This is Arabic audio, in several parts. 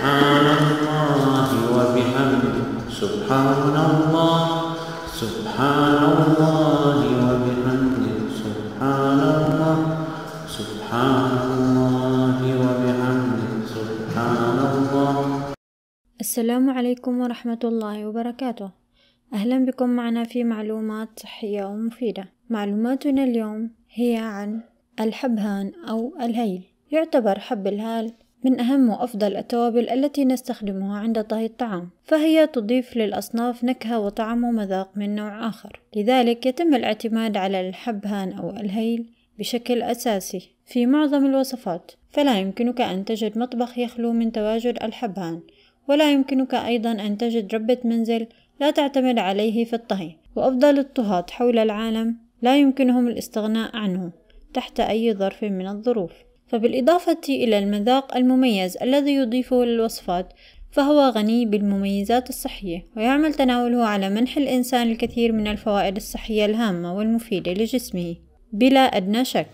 سبحان الله وبحمده سبحان الله سبحان الله وبحمده سبحان الله سبحان الله وبحمده سبحان الله السلام عليكم ورحمة الله وبركاته أهلا بكم معنا في معلومات صحية ومفيدة معلوماتنا اليوم هي عن الحبهان أو الهيل يعتبر حب الهال من أهم وأفضل التوابل التي نستخدمها عند طهي الطعام فهي تضيف للأصناف نكهة وطعم ومذاق من نوع آخر لذلك يتم الاعتماد على الحبهان أو الهيل بشكل أساسي في معظم الوصفات فلا يمكنك أن تجد مطبخ يخلو من تواجد الحبهان ولا يمكنك أيضا أن تجد ربة منزل لا تعتمد عليه في الطهي وأفضل الطهاة حول العالم لا يمكنهم الاستغناء عنه تحت أي ظرف من الظروف فبالإضافة إلى المذاق المميز الذي يضيفه للوصفات فهو غني بالمميزات الصحية ويعمل تناوله على منح الإنسان الكثير من الفوائد الصحية الهامة والمفيدة لجسمه بلا أدنى شك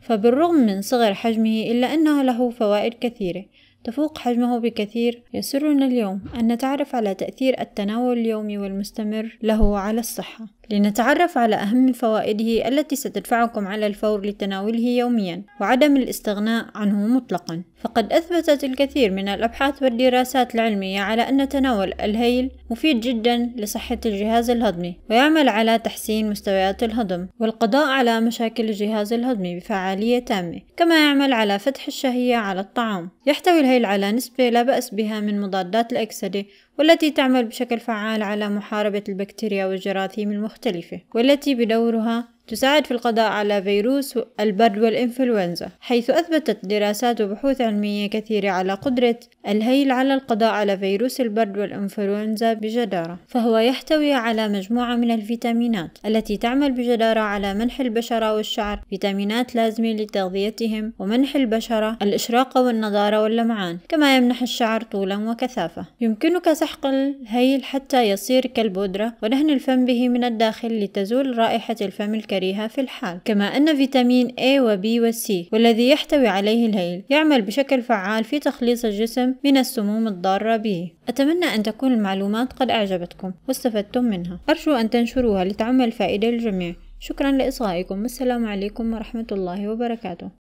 فبالرغم من صغر حجمه إلا أنه له فوائد كثيرة تفوق حجمه بكثير يسرنا اليوم أن نتعرف على تأثير التناول اليومي والمستمر له على الصحة لنتعرف على أهم فوائده التي ستدفعكم على الفور لتناوله يوميا وعدم الاستغناء عنه مطلقا فقد أثبتت الكثير من الأبحاث والدراسات العلمية على أن تناول الهيل مفيد جدا لصحة الجهاز الهضمي ويعمل على تحسين مستويات الهضم والقضاء على مشاكل الجهاز الهضمي بفعالية تامة كما يعمل على فتح الشهية على الطعام يحتوي الهيل تسهل على نسبة لا بأس بها من مضادات الأكسدة والتي تعمل بشكل فعال على محاربة البكتيريا والجراثيم المختلفة والتي بدورها تساعد في القضاء على فيروس البرد والإنفلونزا حيث أثبتت دراسات وبحوث علمية كثيرة على قدرة الهيل على القضاء على فيروس البرد والإنفلونزا بجدارة فهو يحتوي على مجموعة من الفيتامينات التي تعمل بجدارة على منح البشرة والشعر فيتامينات لازمة لتغذيتهم ومنح البشرة الإشراقة والنضارة واللمعان كما يمنح الشعر طولا وكثافة يمكنك سحق الهيل حتى يصير كالبودرة ودهن الفم به من الداخل لتزول رائحة الفم الكريم السكري في الحال كما أن فيتامين A و B و C والذي يحتوي عليه الهيل يعمل بشكل فعال في تخليص الجسم من السموم الضارة به أتمنى أن تكون المعلومات قد أعجبتكم واستفدتم منها أرجو أن تنشروها لتعم الفائدة للجميع شكرا لإصغائكم والسلام عليكم ورحمة الله وبركاته